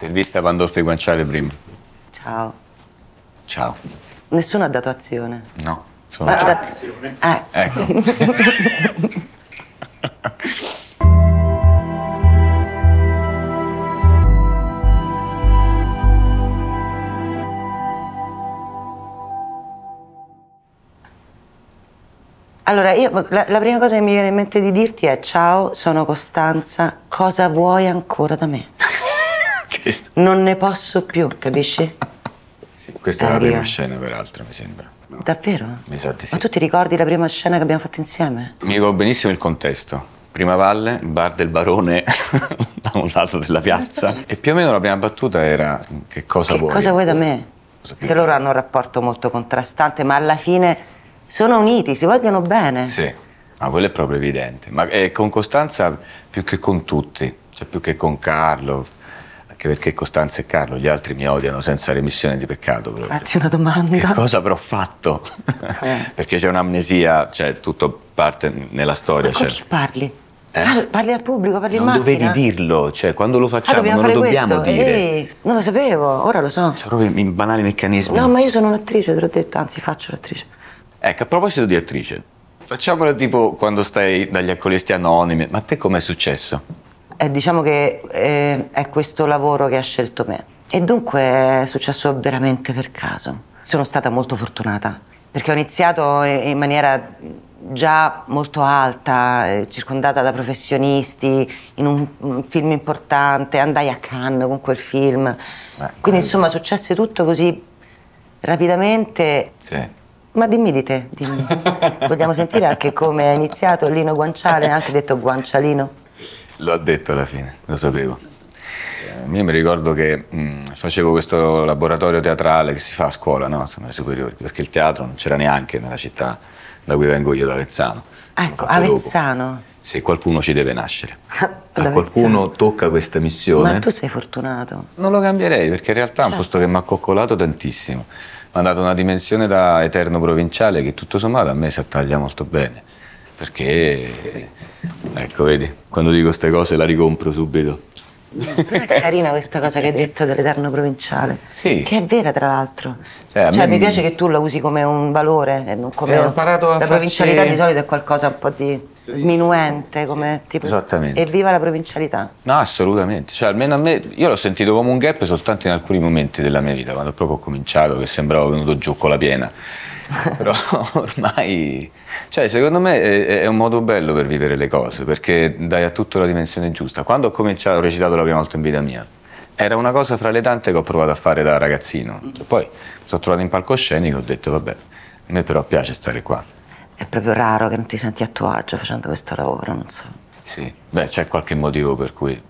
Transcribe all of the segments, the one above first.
Intervista Pandolfi Guanciale prima. Ciao. Ciao. Nessuno ha dato azione? No. Sono Ma, da... azione. Eh. Ecco. Allora, io, la, la, prima cosa che mi viene in mente di dirti è ciao, sono Costanza, cosa vuoi ancora da me? Non ne posso più, capisci? Sì, questa Aria. è la eh, prima scena, peraltro, mi sembra. Davvero? Mi sa di sì. Ma tu ti ricordi la prima scena che abbiamo fatto insieme? Mi ricordo benissimo il contesto. Prima Valle, bar del barone da un lato della piazza. E più o meno la prima battuta era che cosa che vuoi? Cosa vuoi da me? Perché loro hanno un rapporto molto contrastante, ma alla fine sono uniti, si vogliono bene. Sì, ma quello è proprio evidente. Ma con Costanza più che con tutti, cioè più che con Carlo, anche perché Costanza e Carlo, gli altri mi odiano senza remissione di peccato. Proprio. Fatti una domanda. Che cosa avrò fatto? Eh. perché c'è un'amnesia, cioè tutto parte nella storia. Ma con cioè... chi parli? Eh? Parli al pubblico, parli non in macchina. Non dovevi dirlo, cioè quando lo ah, facciamo ah, non lo dobbiamo questo. dire. Ehi, non lo sapevo, ora lo so. Sono cioè, proprio in banali meccanismi. No, ma io sono un'attrice, te l'ho detto, anzi faccio l'attrice. Ecco, a proposito di attrice, facciamola tipo quando stai dagli accolisti anonimi, ma a te com'è successo? eh, diciamo che eh, è questo lavoro che ha scelto me. E dunque è successo veramente per caso. Sono stata molto fortunata perché ho iniziato in maniera già molto alta, eh, circondata da professionisti, in un film importante, andai a Cannes con quel film. Beh, Quindi insomma successe tutto così rapidamente. Sì. Ma dimmi di te, dimmi. Vogliamo sentire anche come è iniziato Lino Guanciale, anche detto Guancialino. L'ho detto alla fine, lo sapevo. Eh, io mi ricordo che mh, mm, facevo questo laboratorio teatrale che si fa a scuola, no? Insomma, superiori, perché il teatro non c'era neanche nella città da cui vengo io, da Avezzano. Ecco, Avezzano. Dopo. Se qualcuno ci deve nascere. A qualcuno tocca questa missione. Ma tu sei fortunato. Non lo cambierei, perché in realtà certo. è un certo. posto che mi ha coccolato tantissimo. Mi ha dato una dimensione da eterno provinciale che tutto sommato a me si attaglia molto bene. Perché Ecco, vedi, quando dico queste cose la ricompro subito. Però è carina questa cosa che hai detto dell'Eterno Provinciale. Sì. Che è vera, tra l'altro. Cioè, cioè mi piace che tu la usi come un valore e eh, non come. E ho imparato a La farci... provincialità di solito è qualcosa un po' di sminuente, come sì. tipo. Esattamente. Evviva la provincialità. No, assolutamente. Cioè, almeno a me. Io l'ho sentito come un gap soltanto in alcuni momenti della mia vita, quando proprio ho cominciato, che sembravo venuto giù con la piena. però ormai, cioè secondo me è, è, un modo bello per vivere le cose, perché dai a tutto la dimensione giusta. Quando ho cominciato, ho recitato la prima volta in vita mia, era una cosa fra le tante che ho provato a fare da ragazzino. Cioè, poi mi sono trovato in palcoscenico e ho detto, vabbè, a me però piace stare qua. È proprio raro che non ti senti a tuo agio facendo questo lavoro, non so. Sì, beh, c'è qualche motivo per cui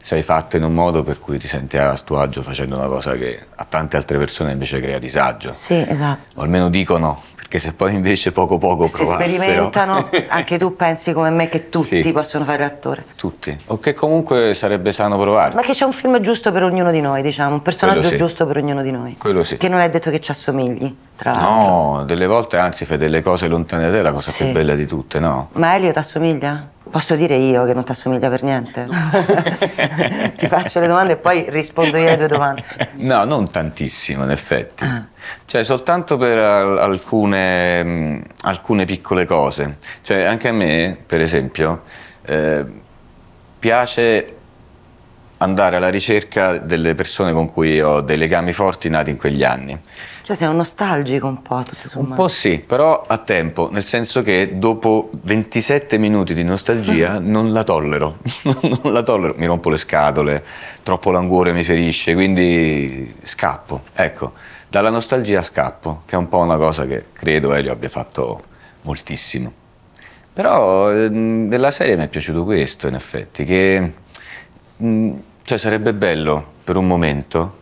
sei fatto in un modo per cui ti senti a tuo agio facendo una cosa che a tante altre persone invece crea disagio. Sì, esatto. O almeno dicono, perché se poi invece poco poco se provassero... Si sperimentano, anche tu pensi come me che tutti sì. possono fare l'attore. Tutti. O che comunque sarebbe sano provare. Ma che c'è un film giusto per ognuno di noi, diciamo, un personaggio sì. giusto per ognuno di noi. Quello sì. Che non è detto che ci assomigli, tra l'altro. No, delle volte anzi fai delle cose lontane da te, la cosa sì. più bella di tutte, no? Ma Elio ti assomiglia? Posso dire io che non ti assomiglia per niente? ti faccio le domande e poi rispondo io alle tue domande. No, non tantissimo in effetti. Ah. Cioè, soltanto per alcune, mm, alcune, piccole cose. Cioè, anche a me, per esempio, eh, piace andare alla ricerca delle persone con cui ho dei legami forti nati in quegli anni. Cioè sei un nostalgico un po' tutto sommato. Un po' sì, però a tempo, nel senso che dopo 27 minuti di nostalgia non la tollero, non la tollero, mi rompo le scatole, troppo languore mi ferisce, quindi scappo. Ecco, dalla nostalgia scappo, che è un po' una cosa che credo Elio abbia fatto moltissimo. Però ehm, della serie mi è piaciuto questo, in effetti, che mm, cioè sarebbe bello per un momento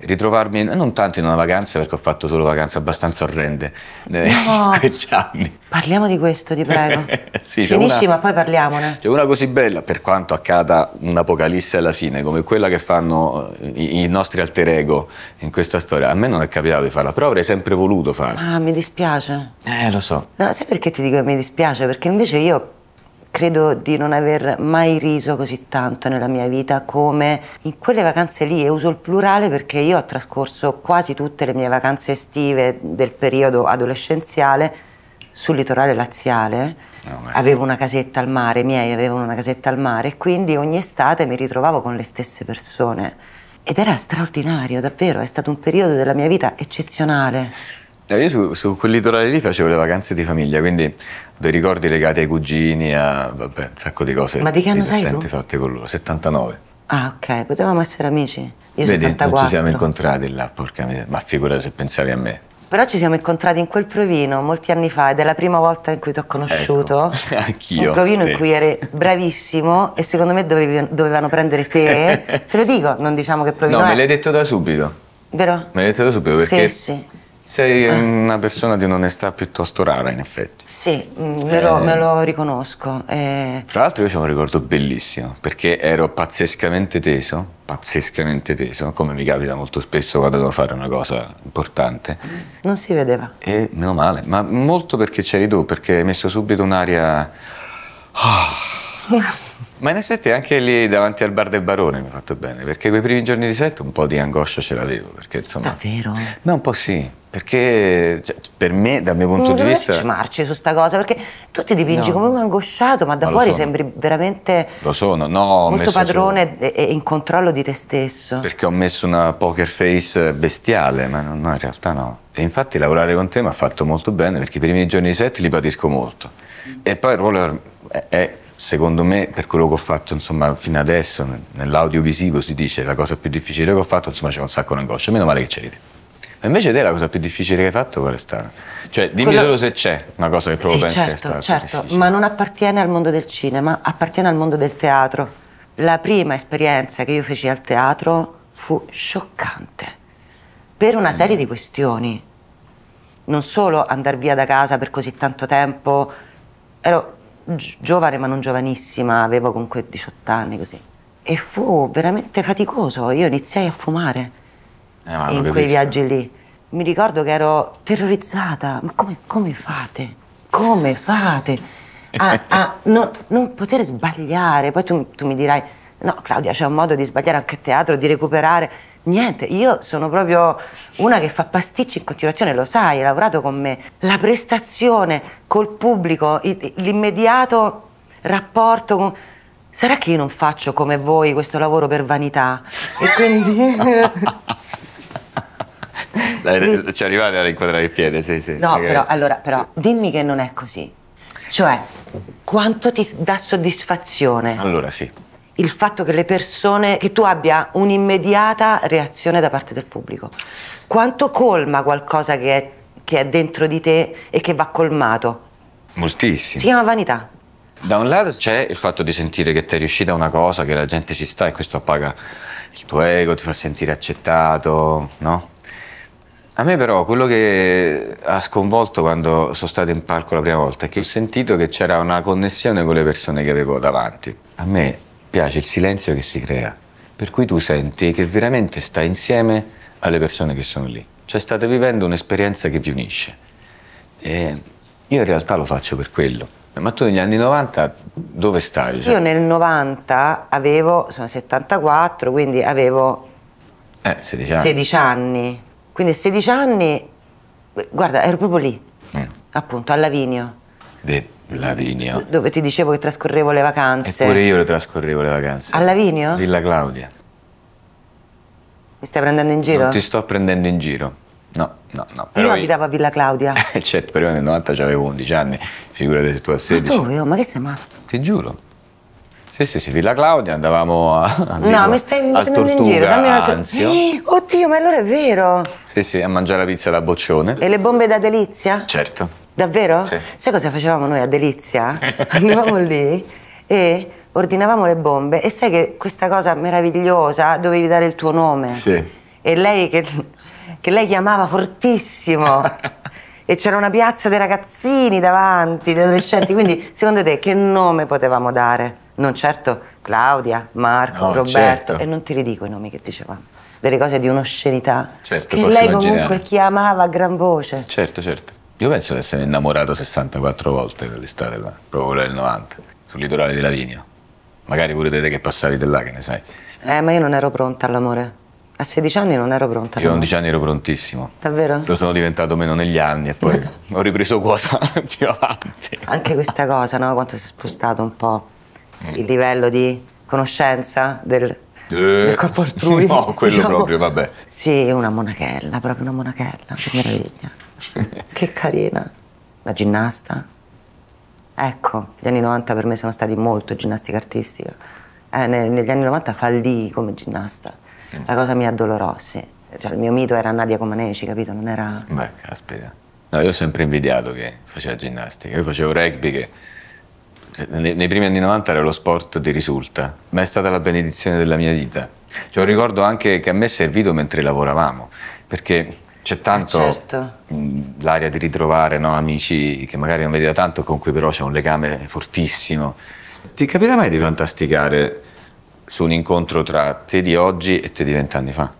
ritrovarmi, eh, non tanto in una vacanza perché ho fatto solo vacanze abbastanza orrende eh, no. in quegli anni. Parliamo di questo, ti prego. sì, Finisci una, ma poi parliamone. C'è una così bella, per quanto accada un'apocalisse alla fine, come quella che fanno eh, i, i, nostri alter ego in questa storia. A me non è capitato di farla, però avrei sempre voluto farla. Ah, mi dispiace. Eh, lo so. No, sai perché ti dico che mi dispiace? Perché invece io credo di non aver mai riso così tanto nella mia vita come in quelle vacanze lì e uso il plurale perché io ho trascorso quasi tutte le mie vacanze estive del periodo adolescenziale sul litorale laziale. Oh, avevo una casetta al mare, i miei avevano una casetta al mare e quindi ogni estate mi ritrovavo con le stesse persone. Ed era straordinario, davvero, è stato un periodo della mia vita eccezionale. Eh, io su, su litorale lì facevo le vacanze di famiglia, quindi dei ricordi legati ai cugini, a vabbè, un sacco di cose. Ma di che anno sei tu? fatte con loro, 79. Ah, ok, potevamo essere amici. Io Vedi, 74. non ci siamo incontrati là, porca miseria, ma figura se pensavi a me. Però ci siamo incontrati in quel provino molti anni fa ed è la prima volta in cui ti ho conosciuto. Ecco, anch'io. Un provino sì. in cui eri bravissimo e secondo me dovevi, dovevano prendere te. te lo dico, non diciamo che provino No, è. me l'hai detto da subito. Vero? Me l'hai detto da subito perché... Sì, sì. Sei eh. una persona di un'onestà piuttosto rara, in effetti. Sì, mm, me lo, eh, me lo riconosco. Eh. Tra l'altro io ho un ricordo bellissimo, perché ero pazzescamente teso, pazzescamente teso, come mi capita molto spesso quando devo fare una cosa importante. Mm. Non si vedeva. E meno male, ma molto perché c'eri tu, perché hai messo subito un'aria... Oh. ma in effetti anche lì davanti al bar del Barone mi ha fatto bene, perché quei primi giorni di set un po' di angoscia ce l'avevo, perché insomma... Davvero? Ma un po' sì. Perché cioè, per me, dal mio punto non di vista. Non marci su sta cosa, perché tu ti dipingi no. come un angosciato, ma da ma fuori sembri veramente. Lo sono, no. Molto padrone e in controllo di te stesso. Perché ho messo una poker face bestiale, ma no, in realtà no. E infatti lavorare con te mi ha fatto molto bene, perché i primi giorni di set li patisco molto. E poi il ruolo è, è secondo me, per quello che ho fatto insomma, fino adesso, nell'audiovisivo si dice la cosa più difficile che ho fatto, insomma c'è un sacco di angoscia, meno male che c'eri te. Ma invece te la cosa più difficile che hai fatto qual è stata? Cioè, dimmi Quello... solo se c'è una cosa che proprio sì, pensi certo, sia stata certo, ma non appartiene al mondo del cinema, appartiene al mondo del teatro. La prima esperienza che io feci al teatro fu scioccante per una serie di questioni. Non solo andare via da casa per così tanto tempo, ero giovane ma non giovanissima, avevo comunque 18 anni così. E fu veramente faticoso, io iniziai a fumare eh, in quei capisco. viaggi lì. Mi ricordo che ero terrorizzata. Ma come, come fate? Come fate a, a no, non poter sbagliare? Poi tu, tu mi dirai, no Claudia c'è un modo di sbagliare anche a teatro, di recuperare. Niente, io sono proprio una che fa pasticci in continuazione, lo sai, hai lavorato con me. La prestazione col pubblico, l'immediato rapporto con... Sarà che io non faccio come voi questo lavoro per vanità? E quindi... Eh, ci arrivare a rinquadrare il piede, sì, sì. No, però, allora, però, dimmi che non è così. Cioè, quanto ti dà soddisfazione? Allora, sì. Il fatto che le persone, che tu abbia un'immediata reazione da parte del pubblico. Quanto colma qualcosa che è, che è dentro di te e che va colmato? Moltissimo. Si chiama vanità. Da un lato c'è il fatto di sentire che ti è riuscita una cosa, che la gente ci sta e questo appaga il tuo ego, ti fa sentire accettato, no? A me però quello che ha sconvolto quando sono stato in palco la prima volta è che ho sentito che c'era una connessione con le persone che avevo davanti. A me piace il silenzio che si crea, per cui tu senti che veramente stai insieme alle persone che sono lì. Cioè state vivendo un'esperienza che vi unisce. E io in realtà lo faccio per quello. Ma tu negli anni 90 dove stai? Cioè... Io nel 90 avevo, sono 74, quindi avevo eh, 16 anni. 16 anni quindi a 16 anni, guarda, ero proprio lì, mm. appunto, a Lavinio. De Lavinio. Dove ti dicevo che trascorrevo le vacanze. Eppure io le trascorrevo le vacanze. A Lavinio? Villa Claudia. Mi stai prendendo in giro? Non ti sto prendendo in giro. No, no, no. Però io abitavo io... a Villa Claudia. Eh, certo, però io nel 90 avevo 11 anni, figurati se tu a 16. Ma dove? Ma che sei matto? Ti giuro. Sì, sì, sì, Villa Claudia, andavamo a, a No, Villa, mi stai mettendo in giro, dammi un'altra... Eh, oddio, ma allora è vero! Sì, sì, a mangiare la pizza da boccione. E le bombe da delizia? Certo. Davvero? Sì. Sai cosa facevamo noi a delizia? Andavamo lì e ordinavamo le bombe e sai che questa cosa meravigliosa dovevi dare il tuo nome. Sì. E lei che, che lei chiamava fortissimo. e c'era una piazza dei ragazzini davanti, dei adolescenti, quindi secondo te che nome potevamo dare? Non certo Claudia, Marco, no, Roberto certo. e non ti ridico i nomi che dicevamo delle cose di un'oscenità certo, che lei comunque immaginare. chiamava a gran voce. Certo, certo. Io penso di essere innamorato 64 volte quell'estate là, proprio quella del 90, sul litorale di Lavinio. Magari pure te che passavi da là, che ne sai. Eh, ma io non ero pronta all'amore. A 16 anni non ero pronta. Io a 11 anni ero prontissimo. Davvero? Lo sono diventato meno negli anni e poi ho ripreso quota più avanti. Anche questa cosa, no? Quanto si è spostato un po' mm. il livello di conoscenza del, eh, del corpo altrui. No, quello diciamo. proprio, vabbè. Sì, una monachella, proprio una monachella, che meraviglia. che carina. La ginnasta. Ecco, gli anni 90 per me sono stati molto ginnastica artistica. Eh, negli anni 90 fallì come ginnasta. Mm. La cosa mi addolorò, sì. Cioè, il mio mito era Nadia Comaneci, capito? Non era... Beh, caspita. No, io ho sempre invidiato che faceva ginnastica. Io facevo rugby che... Cioè, nei, nei primi anni 90 era lo sport di risulta, ma è stata la benedizione della mia vita. Cioè, ricordo anche che a me è servito mentre lavoravamo, perché c'è tanto eh, certo. Mm, l'aria di ritrovare no? amici che magari non vedi da tanto, con cui però c'è un legame fortissimo. Ti capita mai di fantasticare su un incontro tra te di oggi e te di vent'anni fa,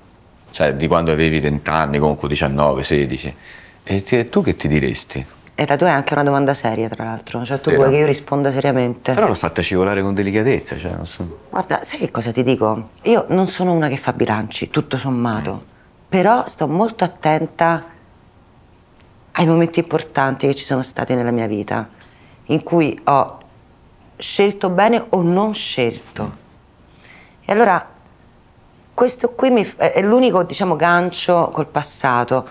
cioè di quando avevi vent'anni, comunque 19, 16, e ti, tu che ti diresti? E la tua è anche una domanda seria, tra l'altro. Cioè, tu Era. vuoi che io risponda seriamente. Però l'ho fatta scivolare con delicatezza, cioè, non so. Guarda, sai che cosa ti dico? Io non sono una che fa bilanci, tutto sommato. Però sto molto attenta ai momenti importanti che ci sono stati nella mia vita, in cui ho scelto bene o non scelto e allora questo qui mi, è l'unico diciamo, gancio col passato,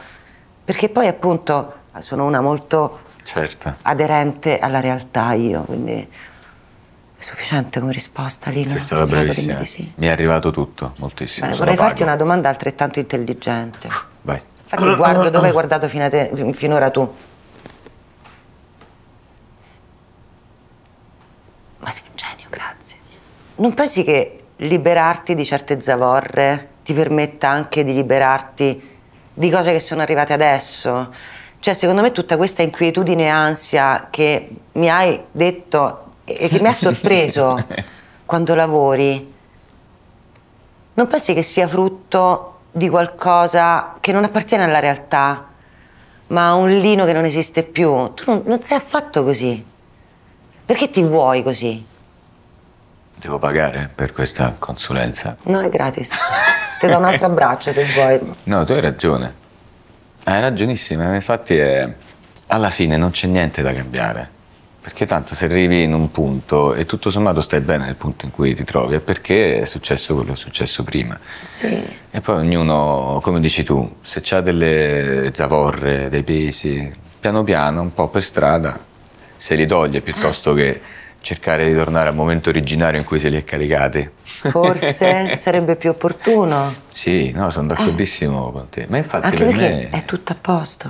perché poi appunto sono una molto certo. aderente alla realtà io, quindi è sufficiente come risposta lì. Sei stata bravissima. Sì. Mi è arrivato tutto, moltissimo. Bene, vorrei farti una domanda altrettanto intelligente. Vai. Infatti guardo dove hai guardato te, finora tu. Ma sei un genio, grazie. Non pensi che liberarti di certe zavorre ti permetta anche di liberarti di cose che sono arrivate adesso. Cioè, secondo me tutta questa inquietudine e ansia che mi hai detto e che mi ha sorpreso quando lavori, non pensi che sia frutto di qualcosa che non appartiene alla realtà, ma a un lino che non esiste più? Tu non, non sei affatto così. Perché ti vuoi così? Devo pagare per questa consulenza? No, è gratis. Ti do un altro abbraccio se vuoi. No, tu hai ragione. Hai ragionissima. Infatti, è... alla fine non c'è niente da cambiare. Perché tanto se arrivi in un punto e tutto sommato stai bene nel punto in cui ti trovi, è perché è successo quello che è successo prima. Sì. E poi ognuno, come dici tu, se ha delle zavorre, dei pesi, piano piano, un po' per strada, se li toglie piuttosto che cercare di tornare al momento originario in cui se li è caricate. Forse sarebbe più opportuno. Sì, no, sono d'accordissimo eh. con te. Ma infatti Anche per me... è tutto a posto.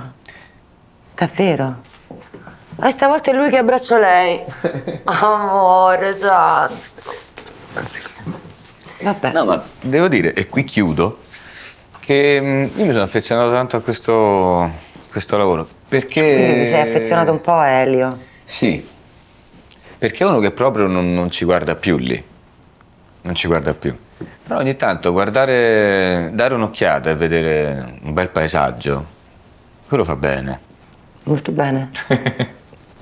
Davvero. Ma ah, stavolta è lui che abbraccia lei. Amore santo. Vabbè. No, ma devo dire, e qui chiudo, che mm, io mi sono affezionato tanto a questo, questo lavoro. Perché... Quindi ti sei affezionato un po' a Elio. Sì, perché è uno che proprio non, non ci guarda più lì, non ci guarda più. Però ogni tanto guardare, dare un'occhiata e vedere un bel paesaggio, quello fa bene. Molto bene.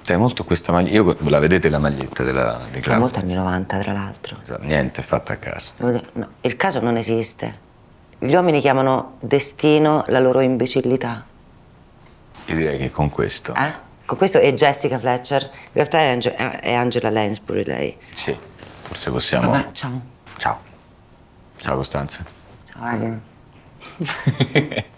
È cioè, molto questa maglietta, io la vedete la maglietta della, di Claudio? È molto anni 90 tra l'altro. Esatto, niente è fatta a caso. No, il caso non esiste. Gli uomini chiamano destino la loro imbecillità. Io direi che con questo... Eh? Ecco, questo è Jessica Fletcher, in realtà è, Ange è Angela Lansbury lei. Sì, forse possiamo... Vabbè, ciao. Ciao. Ciao Costanza. Ciao Alan.